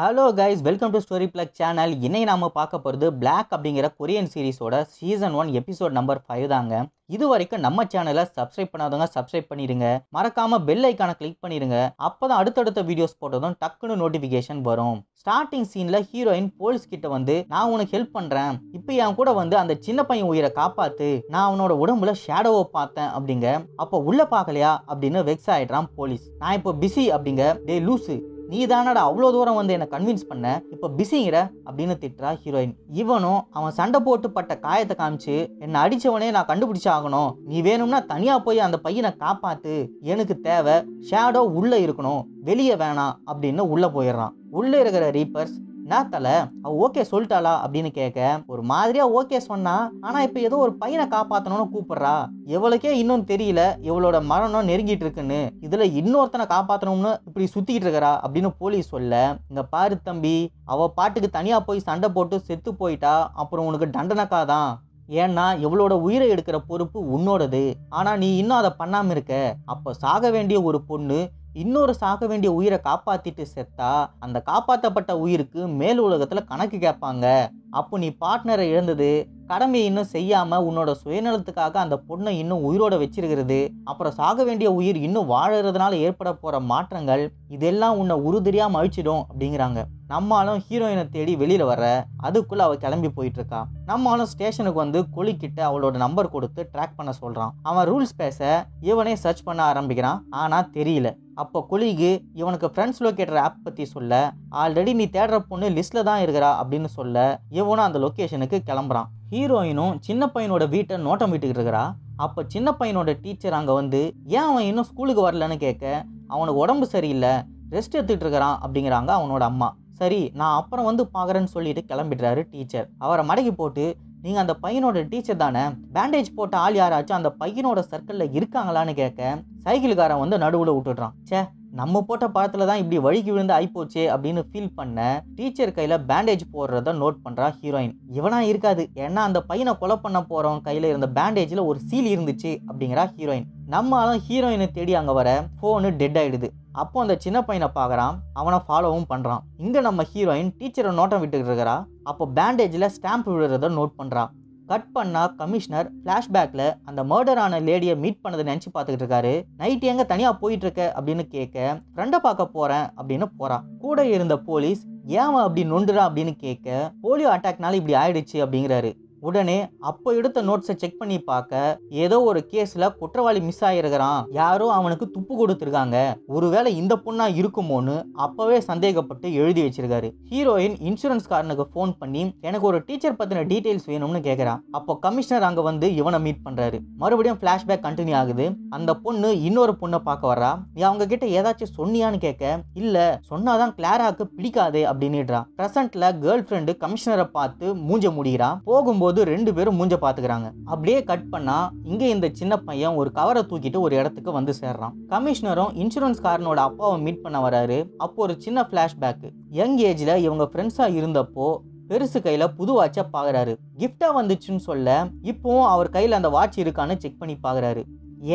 hello guys welcome to story plug channel இன்னைக்கு நாம பார்க்க போகிறது பிளாக் அப்படிங்கிற கொரியன் சீரிஸோட season one episode number five தாங்க இது வரைக்கும் நம்ம சேனலை சப்ஸ்கிரைப் பண்ணாதவங்க சப்ஸ்கிரைப் பண்ணிடுங்க மறக்காம பெல் ஐக்கான கிளிக் பண்ணிடுங்க அப்போ தான் அடுத்தடுத்த வீடியோஸ் போட்டதும் டக்குன்னு நோட்டிஃபிகேஷன் வரும் ஸ்டார்டிங் சீனில் ஹீரோயின் போலீஸ் கிட்ட வந்து நான் உனக்கு ஹெல்ப் பண்ணுறேன் இப்போ என் கூட வந்து அந்த சின்ன பையன் உயிரை காப்பாற்று நான் அவனோட உடம்புல ஷேடோவை பார்த்தேன் அப்படிங்க அப்போ உள்ள பார்க்கலையா அப்படின்னு வெக்ஸ் ஆயிடுறான் போலீஸ் நான் இப்போ பிஸி அப்படிங்க டே லூசு நீ தானடா அவ்வளோ தூரம் வந்து என்னை கன்வின்ஸ் பண்ண இப்போ பிஸிங்கிற அப்படின்னு திட்டுறா ஹீரோயின் இவனும் அவன் சண்டை போட்டுப்பட்ட காயத்தை காமிச்சு என்னை அடித்தவனே நான் கண்டுபிடிச்சு ஆகணும் நீ வேணும்னா தனியாக போய் அந்த பையனை காப்பாற்று எனக்கு தேவை ஷேடோ உள்ளே இருக்கணும் வெளியே வேணாம் அப்படின்னு உள்ளே போயிடுறான் உள்ளே இருக்கிற ரீப்பர்ஸ் நான் தலை அவள் ஓகே சொல்லிட்டாளா அப்படின்னு கேட்க ஒரு மாதிரியாக ஓகே சொன்னா ஆனால் இப்போ ஏதோ ஒரு பையனை காப்பாற்றணும்னு கூப்பிட்றா இவளுக்கே இன்னும் தெரியல இவளோட மரணம் நெருங்கிட்டு இருக்குன்னு இதில் இன்னொருத்தனை காப்பாற்றணும்னு இப்படி சுற்றிக்கிட்டு இருக்கிறா அப்படின்னு போலீஸ் சொல்ல இந்த பாரு தம்பி அவள் பாட்டுக்கு தனியாக போய் சண்டை போட்டு செத்து போயிட்டா அப்புறம் உனக்கு தண்டனைக்கா தான் ஏன்னா இவளோட உயிரை எடுக்கிற பொறுப்பு உன்னோடது ஆனால் நீ இன்னும் அதை பண்ணாமல் இருக்க அப்போ சாக வேண்டிய ஒரு பொண்ணு இன்னொரு சாக வேண்டிய உயிரை காப்பாற்றிட்டு செத்தா அந்த காப்பாற்றப்பட்ட உயிருக்கு மேல் உலகத்தில் கணக்கு கேட்பாங்க அப்போ நீ பார்ட்னரை இழந்தது கடமை இன்னும் செய்யாமல் உன்னோட சுயநலத்துக்காக அந்த பொண்ணை இன்னும் உயிரோட வச்சிருக்கிறது அப்புறம் சாக வேண்டிய உயிர் இன்னும் வாழறதுனால ஏற்பட போகிற மாற்றங்கள் இதெல்லாம் உன்னை உறுதிரியாக மழிச்சிடும் அப்படிங்கிறாங்க நம்மளும் ஹீரோயினை தேடி வெளியில் வர அதுக்குள்ளே அவள் கிளம்பி போயிட்டுருக்கா நம்மளும் ஸ்டேஷனுக்கு வந்து கொலிக்கிட்ட அவளோட நம்பர் கொடுத்து ட்ராக் பண்ண சொல்கிறான் அவன் ரூல்ஸ் பேச இவனே சர்ச் பண்ண ஆரம்பிக்கிறான் ஆனால் தெரியல அப்போ கொலிக்கு இவனுக்கு ஃப்ரெண்ட்ஸ் லொக்கேட்டர் ஆப் பற்றி சொல்ல ஆல்ரெடி நீ தேடுற பொண்ணு லிஸ்ட்டில் தான் இருக்கிறா அப்படின்னு சொல்ல இவனும் அந்த லொக்கேஷனுக்கு கிளம்புறான் ஹீரோயினும் சின்ன பையனோட வீட்டை நோட்டம் விட்டுக்கிட்டு இருக்கிறா அப்போ சின்ன பையனோட டீச்சர் அங்கே வந்து ஏன் அவன் இன்னும் ஸ்கூலுக்கு வரலன்னு கேட்க அவனுக்கு உடம்பு சரியில்லை ரெஸ்ட் எடுத்துகிட்டு இருக்கிறான் அப்படிங்கிறாங்க அவனோட அம்மா சரி நான் அப்புறம் வந்து பார்க்குறேன்னு சொல்லிட்டு கிளம்பிடுறாரு டீச்சர் அவரை மடக்கி போட்டு நீங்கள் அந்த பையனோட டீச்சர் தானே பேண்டேஜ் போட்ட ஆள் யாராச்சும் அந்த பையனோட சர்க்கிளில் இருக்காங்களான்னு கேட்க சைக்கிளுக்காரன் வந்து நடுவில் விட்டுடுறான் சே நம்ம போட்ட படத்தில் தான் இப்படி வழிக்கு விழுந்து ஆகிப்போச்சு அப்படின்னு ஃபீல் பண்ண டீச்சர் கையில் பேண்டேஜ் போடுறத நோட் பண்ணுறா ஹீரோயின் இவனா இருக்காது ஏன்னா அந்த பையனை கொலை பண்ண போகிறவன் கையில் இருந்த பேண்டேஜில் ஒரு சீல் இருந்துச்சு அப்படிங்கிறா ஹீரோயின் நம்ம ஹீரோயினை தேடி அங்கே வர ஃபோனு டெட் ஆகிடுது அப்போ அந்த சின்ன பையனை பார்க்குறான் அவனை ஃபாலோவும் பண்ணுறான் இங்கே நம்ம ஹீரோயின் டீச்சரை நோட்டம் விட்டுக்கிட்டு இருக்கிறா அப்போ பேண்டேஜில் ஸ்டாம்ப் விழுறத நோட் பண்ணுறான் கட் பண்ணால் கமிஷனர் ஃப்ளாஷ்பேக்கில் அந்த மர்டர் ஆன லேடியை மீட் பண்ணதை நினச்சி பார்த்துக்கிட்டு இருக்காரு நைட் எங்கே தனியாக போயிட்டு இருக்க அப்படின்னு கேட்க ஃப்ரெண்டை பார்க்க போகிறேன் அப்படின்னு போகிறான் கூட இருந்த போலீஸ் ஏன் அப்படி நொண்டுறான் அப்படின்னு கேட்க போலியோ அட்டாக்னால இப்படி ஆயிடுச்சு அப்படிங்கிறாரு உடனே அப்போ எடுத்த நோட்ஸை செக் பண்ணி பார்க்க ஏதோ ஒரு கேஸில் குற்றவாளி மிஸ் ஆயிருக்கிறான் யாரோ அவனுக்கு துப்பு கொடுத்துருக்காங்க ஒருவேளை இந்த பொண்ணா இருக்குமோன்னு அப்பவே சந்தேகப்பட்டு எழுதி வச்சிருக்காரு ஹீரோயின் இன்சூரன்ஸ் காரனுக்கு ஃபோன் பண்ணி எனக்கு ஒரு டீச்சர் பத்தின டீடைல்ஸ் வேணும்னு கேட்குறான் அப்போ கமிஷனர் அங்கே வந்து இவனை மீட் பண்றாரு மறுபடியும் பிளாஷ்பேக் கண்டினியூ ஆகுது அந்த பொண்ணு இன்னொரு பொண்ணை பார்க்க வர்றா நீ அவங்க கிட்ட ஏதாச்சும் சொன்னியான்னு கேட்க இல்லை சொன்னாதான் கிளாராக்கு பிடிக்காது அப்படின்னுடுறான் பிரசன்ட்ல கேர்ள் ஃப்ரெண்டு கமிஷனரை பார்த்து மூஞ்ச முடிகிறான் போகும்போது போது ரெண்டு பேரும் மூஞ்ச பார்த்துக்கிறாங்க அப்படியே கட் பண்ணால் இங்கே இந்த சின்ன பையன் ஒரு கவரை தூக்கிட்டு ஒரு இடத்துக்கு வந்து சேர்றான் கமிஷனரும் இன்சூரன்ஸ் காரனோட அப்பாவை மீட் பண்ண வராரு அப்போ ஒரு சின்ன ஃப்ளாஷ்பேக்கு யங் ஏஜில் இவங்க ஃப்ரெண்ட்ஸாக இருந்தப்போ பெருசு கையில் புது வாட்சை பார்க்குறாரு கிஃப்டாக வந்துச்சுன்னு சொல்ல இப்போவும் அவர் கையில் அந்த வாட்ச் இருக்கான்னு செக் பண்ணி பார்க்குறாரு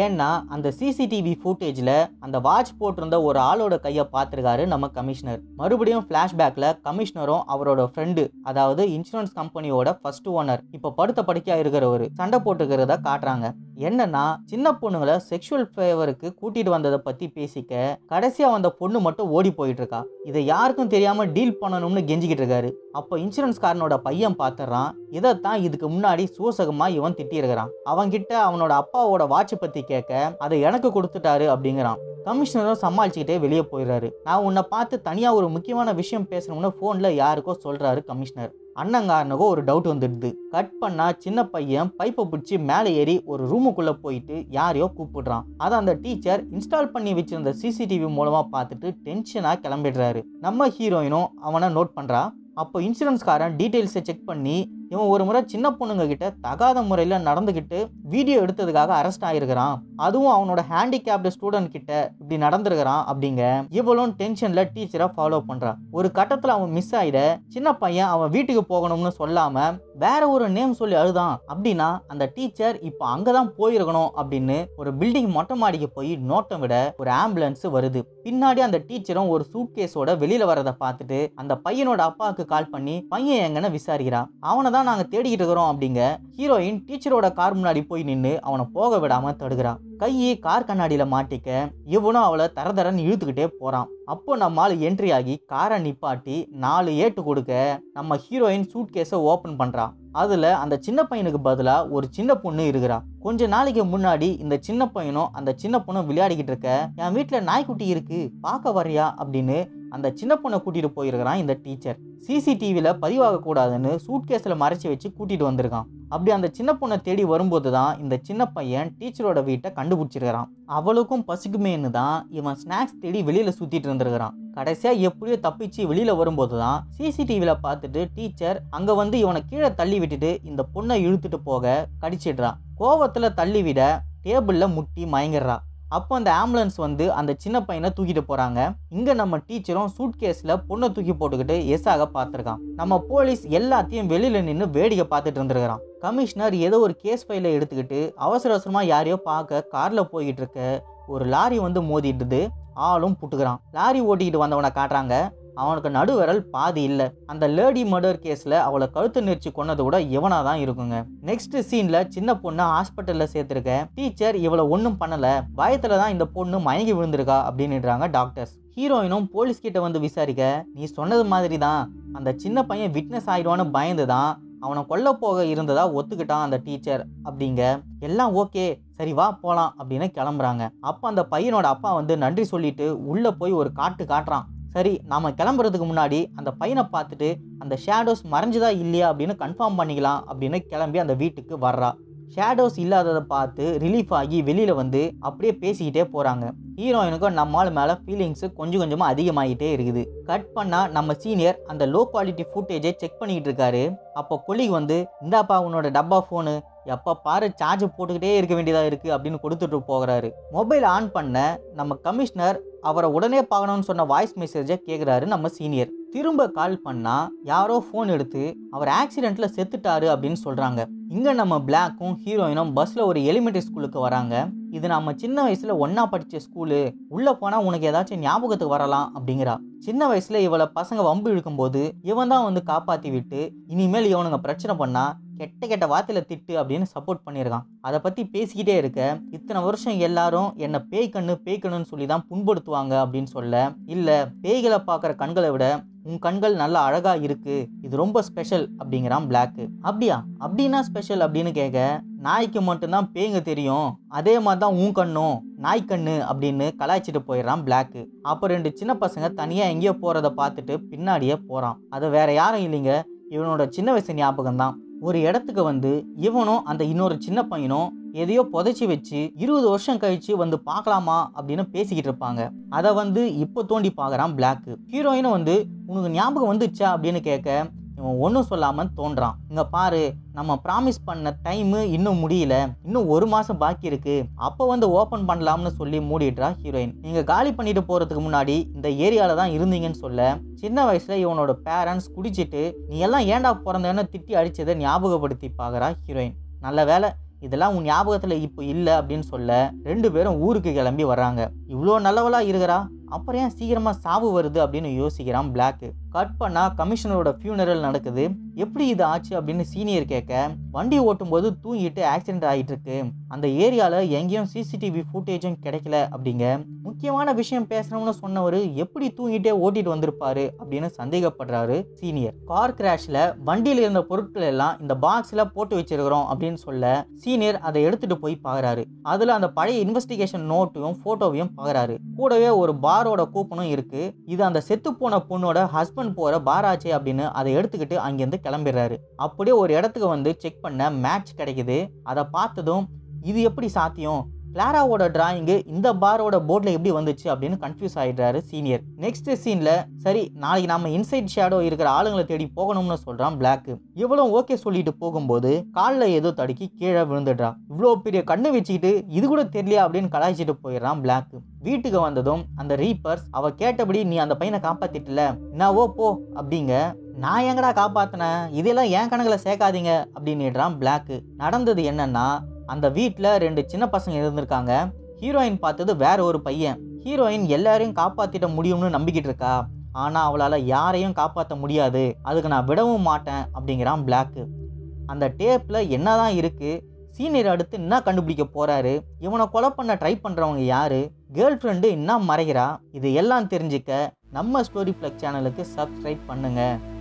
ஏன்னா அந்த சிசிடிவி ஃபுட்டேஜில் அந்த வாட்ச் போட்டிருந்த ஒரு ஆளோட கையை பார்த்துருக்காரு நம்ம கமிஷனர் மறுபடியும் ஃப்ளாஷ்பேக்கில் கமிஷனரும் அவரோட ஃப்ரெண்டு அதாவது இன்சூரன்ஸ் கம்பெனியோட ஃபர்ஸ்ட் ஓனர் இப்போ படுத்த படுக்கையாக இருக்கிறவர் சண்டை போட்டுக்கிறத காட்டுறாங்க என்னன்னா சின்ன பொண்ணுங்களை செக்ஷுவல் ஃபேவருக்கு கூட்டிட்டு வந்ததை பற்றி பேசிக்க கடைசியாக வந்த பொண்ணு மட்டும் ஓடி போயிட்டு இருக்கா இதை யாருக்கும் தெரியாமல் டீல் பண்ணணும்னு கெஞ்சிக்கிட்டு இருக்காரு அப்போ இன்சூரன்ஸ்காரனோட பையன் பார்த்துறான் இதைத்தான் இதுக்கு முன்னாடி சூசகமாக இவன் திட்டியிருக்கிறான் அவன்கிட்ட அவனோட அப்பாவோட வாட்சை பற்றி கேட்க அதை எனக்கு கொடுத்துட்டாரு அப்படிங்கிறான் கமிஷனரும் சமாளிச்சுக்கிட்டே வெளியே போயிடுறாரு நான் உன்னை பார்த்து தனியாக ஒரு முக்கியமான விஷயம் பேசணும்னு ஃபோனில் யாருக்கோ சொல்கிறாரு கமிஷனர் அண்ணங்காரனுக்கோ ஒரு டவுட் வந்துடுது கட் பண்ணா சின்ன பையன் பைப்பை பிடிச்சி மேலே ஏறி ஒரு ரூமுக்குள்ளே போயிட்டு யாரையோ கூப்பிடுறான் அதை அந்த டீச்சர் இன்ஸ்டால் பண்ணி வச்சிருந்த சிசிடிவி மூலமாக பார்த்துட்டு டென்ஷனாக கிளம்பிடுறாரு நம்ம ஹீரோயினும் அவனை நோட் பண்ணுறான் அப்போ இன்சூரன்ஸ்காரன் டீட்டெயில்ஸை செக் பண்ணி இவன் ஒரு முறை சின்ன பொண்ணுங்க கிட்ட தகாத முறையில் நடந்துக்கிட்டு வீடியோ எடுத்ததுக்காக அரெஸ்ட் ஆயிருக்கிறான் அதுவும் அவனோட ஹேண்டிகேப்டு ஸ்டூடெண்ட் கிட்ட இப்படி நடந்திருக்கிறான் அப்படிங்க இவ்வளவு டென்ஷன்ல டீச்சரை ஃபாலோ பண்றான் ஒரு கட்டத்தில் அவன் மிஸ் ஆயிட சின்ன பையன் அவன் வீட்டுக்கு போகணும்னு சொல்லாம வேற ஒரு நேம் சொல்லி அழுதான் அப்படின்னா அந்த டீச்சர் இப்போ அங்கதான் போயிருக்கணும் அப்படின்னு ஒரு பில்டிங் மொட்டை மாடிக்கு போய் நோட்டம் விட ஒரு ஆம்புலன்ஸ் வருது பின்னாடி அந்த டீச்சரும் ஒரு சூட்கேஸோட வெளியில வரதை பார்த்துட்டு அந்த பையனோட அப்பாவுக்கு கால் பண்ணி பையன் எங்கன்னு விசாரிக்கிறான் அவனை தான் நாங்கள் தேடிக்கிட்டு இருக்கிறோம் அப்படிங்க ஹீரோயின் டீச்சரோட கார் முன்னாடி போய் நின்று அவனை போக விடாமல் தடுக்கிறான் கையை கார் கண்ணாடியில் மாட்டிக்க இவனும் அவளை தர தரன்னு இழுத்துக்கிட்டே போகிறான் அப்போ நம்மால் என்ட்ரி ஆகி காரை நிப்பாட்டி நாலு ஏட்டு கொடுக்க நம்ம ஹீரோயின் சூட் கேஸை ஓப்பன் பண்ணுறான் அதில் அந்த சின்ன பையனுக்கு பதிலாக ஒரு சின்ன பொண்ணு இருக்கிறா கொஞ்ச நாளைக்கு முன்னாடி இந்த சின்ன பையனும் அந்த சின்ன பொண்ணும் விளையாடிக்கிட்டு இருக்க என் வீட்டில் நாய்க்குட்டி இருக்குது பார்க்க வரையா அப்படின்னு அந்த சின்ன பொண்ணை கூட்டிகிட்டு போயிருக்கிறான் இந்த டீச்சர் பதிவாக பதிவாகக்கூடாதுன்னு சூட்கேஸில் மறைச்சி வச்சு கூட்டிகிட்டு வந்திருக்கான் அப்படி அந்த சின்ன பொண்ணை தேடி வரும்போது தான் இந்த சின்ன பையன் டீச்சரோட வீட்டை கண்டுபிடிச்சிருக்கிறான் அவளுக்கும் பசிக்குமேன்னு தான் இவன் ஸ்நாக்ஸ் தேடி வெளியில் சுற்றிட்டு இருந்திருக்கிறான் கடைசியாக எப்படியோ தப்பிச்சு வெளியில் வரும்போது தான் சிசிடிவியில் பார்த்துட்டு டீச்சர் அங்கே வந்து இவனை கீழே தள்ளி விட்டுட்டு இந்த பொண்ணை இழுத்துட்டு போக கடிச்சிடுறான் கோவத்தில் தள்ளி விட டேபிளில் முட்டி மயங்கிடுறான் அப்போ அந்த ஆம்புலன்ஸ் வந்து அந்த சின்ன பையனை தூக்கிட்டு போகிறாங்க இங்கே நம்ம டீச்சரும் சூட் கேஸில் பொண்ணை தூக்கி போட்டுக்கிட்டு எஸ்ஸாக பார்த்துருக்கான் நம்ம போலீஸ் எல்லாத்தையும் வெளியில் நின்று வேடிக்கை பார்த்துட்டு இருந்திருக்கிறான் கமிஷனர் ஏதோ ஒரு கேஸ் ஃபைலை எடுத்துக்கிட்டு அவசர அவசரமாக யாரையோ பார்க்க காரில் போய்கிட்டு இருக்க ஒரு லாரி வந்து மோதிட்டுது ஆளும் புட்டுக்கிறான் லாரி ஓட்டிக்கிட்டு வந்தவனை காட்டுறாங்க அவனுக்கு நடுவரல் பாதி இல்லை அந்த லேடி மர்டர் கேஸில் அவளை கழுத்து நெரிச்சு கொண்டது கூட இவனாக தான் இருக்குங்க நெக்ஸ்ட் சீனில் சின்ன பொண்ணை ஹாஸ்பிட்டலில் சேர்த்துருக்க டீச்சர் இவளை ஒன்றும் பண்ணலை பயத்தில் தான் இந்த பொண்ணு மயங்கி விழுந்திருக்கா அப்படின்னுறாங்க டாக்டர்ஸ் ஹீரோயினும் போலீஸ் கிட்ட வந்து விசாரிக்க நீ சொன்னது மாதிரி தான் அந்த சின்ன பையன் விட்னஸ் ஆயிடுவான்னு பயந்து தான் அவனை கொல்ல போக இருந்ததா ஒத்துக்கிட்டான் அந்த டீச்சர் அப்படிங்க எல்லாம் ஓகே சரி வா போகலாம் அப்படின்னு கிளம்புறாங்க அப்போ அந்த பையனோட அப்பா வந்து நன்றி சொல்லிட்டு உள்ளே போய் ஒரு காட்டு காட்டுறான் சரி நாம் கிளம்புறதுக்கு முன்னாடி அந்த பையனை பார்த்துட்டு அந்த ஷேடோஸ் மறைஞ்சதா இல்லையா அப்படின்னு கன்ஃபார்ம் பண்ணிக்கலாம் அப்படின்னு கிளம்பி அந்த வீட்டுக்கு வர்றா ஷேடோஸ் இல்லாததை பார்த்து ரிலீஃப் ஆகி வெளியில் வந்து அப்படியே பேசிக்கிட்டே போகிறாங்க ஹீரோயினுக்கும் நம்மால் மேலே ஃபீலிங்ஸு கொஞ்சம் கொஞ்சமாக அதிகமாகிட்டே இருக்குது கட் பண்ணால் நம்ம சீனியர் அந்த லோ குவாலிட்டி ஃபுட்டேஜை செக் பண்ணிக்கிட்டு இருக்காரு அப்போ கொலிக் வந்து இந்தாப்பா உன்னோட டப்பா ஃபோனு எப்போ பாரு சார்ஜ் போட்டுக்கிட்டே இருக்க வேண்டியதாக இருக்குது அப்படின்னு கொடுத்துட்டு போகிறாரு மொபைல் ஆன் பண்ண நம்ம கமிஷனர் அவரை உடனே பார்க்கணும்னு சொன்ன வாய்ஸ் மெசேஜை கேட்குறாரு நம்ம சீனியர் திரும்ப கால் பண்ணால் யாரோ ஃபோன் எடுத்து அவர் ஆக்சிடெண்ட்டில் செத்துட்டாரு அப்படின்னு சொல்கிறாங்க இங்கே நம்ம பிளாக்கும் ஹீரோயினும் பஸ்ஸில் ஒரு எலிமெண்ட்ரி ஸ்கூலுக்கு வராங்க இது நம்ம சின்ன வயசில் ஒன்றா படித்த ஸ்கூலு உள்ளே போனால் உனக்கு ஏதாச்சும் ஞாபகத்துக்கு வரலாம் அப்படிங்கிறா சின்ன வயசில் இவளை பசங்க வம்பு இழுக்கும்போது இவன் தான் வந்து காப்பாற்றி விட்டு இனிமேல் இவனுங்க பிரச்சனை பண்ணால் கெட்ட கெட்ட வார்த்தையில் திட்டு அப்படின்னு சப்போர்ட் பண்ணியிருக்கான் அதை பற்றி பேசிக்கிட்டே இருக்க இத்தனை வருஷம் எல்லாரும் என்னை பேய் கண்ணு பேய் கண்ணுன்னு சொல்லி தான் புண்படுத்துவாங்க அப்படின்னு சொல்ல இல்லை பேய்களை பார்க்குற கண்களை விட உன் கண்கள் நல்லா அழகாக இருக்குது இது ரொம்ப ஸ்பெஷல் அப்படிங்கிறான் பிளாக்கு அப்படியா அப்படின்னா ஸ்பெஷல் அப்படின்னு கேட்க நாய்க்கு மட்டும்தான் பேய்ங்க தெரியும் அதே மாதிரி தான் உன் கண்ணும் நாய்க்கண்ணு அப்படின்னு கலாய்ச்சிட்டு போயிடுறான் பிளாக்கு அப்போ ரெண்டு சின்ன பசங்க தனியாக எங்கேயோ போகிறத பார்த்துட்டு பின்னாடியே போகிறான் அதை வேற யாரும் இல்லைங்க இவனோட சின்ன வயசு ஞாபகம் தான் ஒரு இடத்துக்கு வந்து இவனும் அந்த இன்னொரு சின்ன பையனும் எதையோ புதைச்சி வச்சு இருபது வருஷம் கழிச்சு வந்து பார்க்கலாமா அப்படின்னு பேசிக்கிட்டு இருப்பாங்க அதை வந்து இப்போ தோண்டி பார்க்குறான் பிளாக் ஹீரோயினும் வந்து உனக்கு ஞாபகம் வந்துச்சா அப்படின்னு கேட்க இவன் ஒன்றும் சொல்லாமல் தோன்றான் இங்கே பாரு நம்ம ப்ராமிஸ் பண்ண டைமு இன்னும் முடியல இன்னும் ஒரு மாதம் பாக்கி இருக்குது அப்போ வந்து ஓப்பன் பண்ணலாம்னு சொல்லி மூடிடுறா ஹீரோயின் நீங்கள் காலி பண்ணிட்டு போகிறதுக்கு முன்னாடி இந்த ஏரியாவில் தான் இருந்தீங்கன்னு சொல்ல சின்ன வயசில் இவனோட பேரண்ட்ஸ் குடிச்சிட்டு நீ எல்லாம் ஏண்டா பிறந்தேன்னு திட்டி அடித்ததை ஞாபகப்படுத்தி பார்க்குறா ஹீரோயின் நல்ல வேலை இதெல்லாம் உன் ஞாபகத்தில் இப்போ இல்லை அப்படின்னு சொல்ல ரெண்டு பேரும் ஊருக்கு கிளம்பி வர்றாங்க இவ்வளோ நல்லவளாக இருக்கிறா அப்புறம் ஏன் சீக்கிரமாக சாவு வருது அப்படின்னு யோசிக்கிறான் பிளாக்கு கட் பண்ணால் கமிஷனரோட ஃபியூனரல் நடக்குது எப்படி இது ஆச்சு அப்படின்னு சீனியர் கேட்க வண்டி ஓட்டும் போது தூங்கிட்டு ஆக்சிடென்ட் ஆகிட்டு இருக்கு அந்த ஏரியாவில் எங்கேயும் சிசிடிவி ஃபுட்டேஜும் கிடைக்கல அப்படிங்க முக்கியமான விஷயம் பேசுகிறோம்னு சொன்னவர் எப்படி தூங்கிட்டே ஓட்டிட்டு வந்திருப்பாரு அப்படின்னு சந்தேகப்படுறாரு சீனியர் கார் கிராஷில் வண்டியில் இருந்த பொருட்கள் எல்லாம் இந்த பாக்ஸில் போட்டு வச்சிருக்கிறோம் அப்படின்னு சொல்ல சீனியர் அதை எடுத்துட்டு போய் பார்க்குறாரு அதில் அந்த பழைய இன்வெஸ்டிகேஷன் நோட்டையும் ஃபோட்டோவையும் பார்க்குறாரு கூடவே ஒரு பாரோட கூப்பனும் இருக்குது இது அந்த செத்து போன பொண்ணோட ஹஸ்பண்ட் வாட்ச்மேன் போகிற பாராச்சே அப்படின்னு அதை எடுத்துக்கிட்டு அங்கேருந்து கிளம்பிடுறாரு அப்படியே ஒரு இடத்துக்கு வந்து செக் பண்ண மேட்ச் கிடைக்குது அதை பார்த்ததும் இது எப்படி சாத்தியம் கிளாராவோட டிராயிங்கு இந்த பாரோட போர்டில் எப்படி வந்துச்சு அப்படின்னு கன்ஃபியூஸ் ஆகிடுறாரு சீனியர் நெக்ஸ்ட் சீனில் சரி நாளைக்கு நம்ம இன்சைட் ஷேடோ இருக்கிற ஆளுங்களை தேடி போகணும்னு சொல்கிறான் பிளாக்கு இவ்வளோ ஓகே சொல்லிட்டு போகும்போது காலில் ஏதோ தடுக்கி கீழே விழுந்துடுறா இவ்வளோ பெரிய கண்ணு வச்சுக்கிட்டு இது கூட தெரியலையா அப்படின்னு கலாய்ச்சிட்டு போயிடுறான் பிளாக்கு வீட்டுக்கு வந்ததும் அந்த ரீப்பர்ஸ் அவ கேட்டபடி நீ அந்த பையனை காப்பாத்திட்டல என்னவோ போ அப்படிங்க நான் எங்கடா காப்பாத்தினேன் இதெல்லாம் என் கணக்கில் சேர்க்காதீங்க அப்படின்னுடுறான் பிளாக் நடந்தது என்னன்னா அந்த வீட்டில் ரெண்டு சின்ன பசங்க இருந்திருக்காங்க ஹீரோயின் பார்த்தது வேற ஒரு பையன் ஹீரோயின் எல்லாரையும் காப்பாற்றிட முடியும்னு நம்பிக்கிட்டு இருக்கா ஆனால் அவளால் யாரையும் காப்பாற்ற முடியாது அதுக்கு நான் விடவும் மாட்டேன் அப்படிங்கிறான் பிளாக்கு அந்த டேப்பில் என்ன தான் இருக்குது சீனியர் அடுத்து என்ன கண்டுபிடிக்க போகிறாரு இவனை கொலை பண்ண ட்ரை பண்ணுறவங்க யார் கேர்ள் ஃப்ரெண்டு என்ன மறைகிறா இது எல்லாம் தெரிஞ்சுக்க நம்ம ஸ்டோரி பிளக் சேனலுக்கு சப்ஸ்கிரைப் பண்ணுங்கள்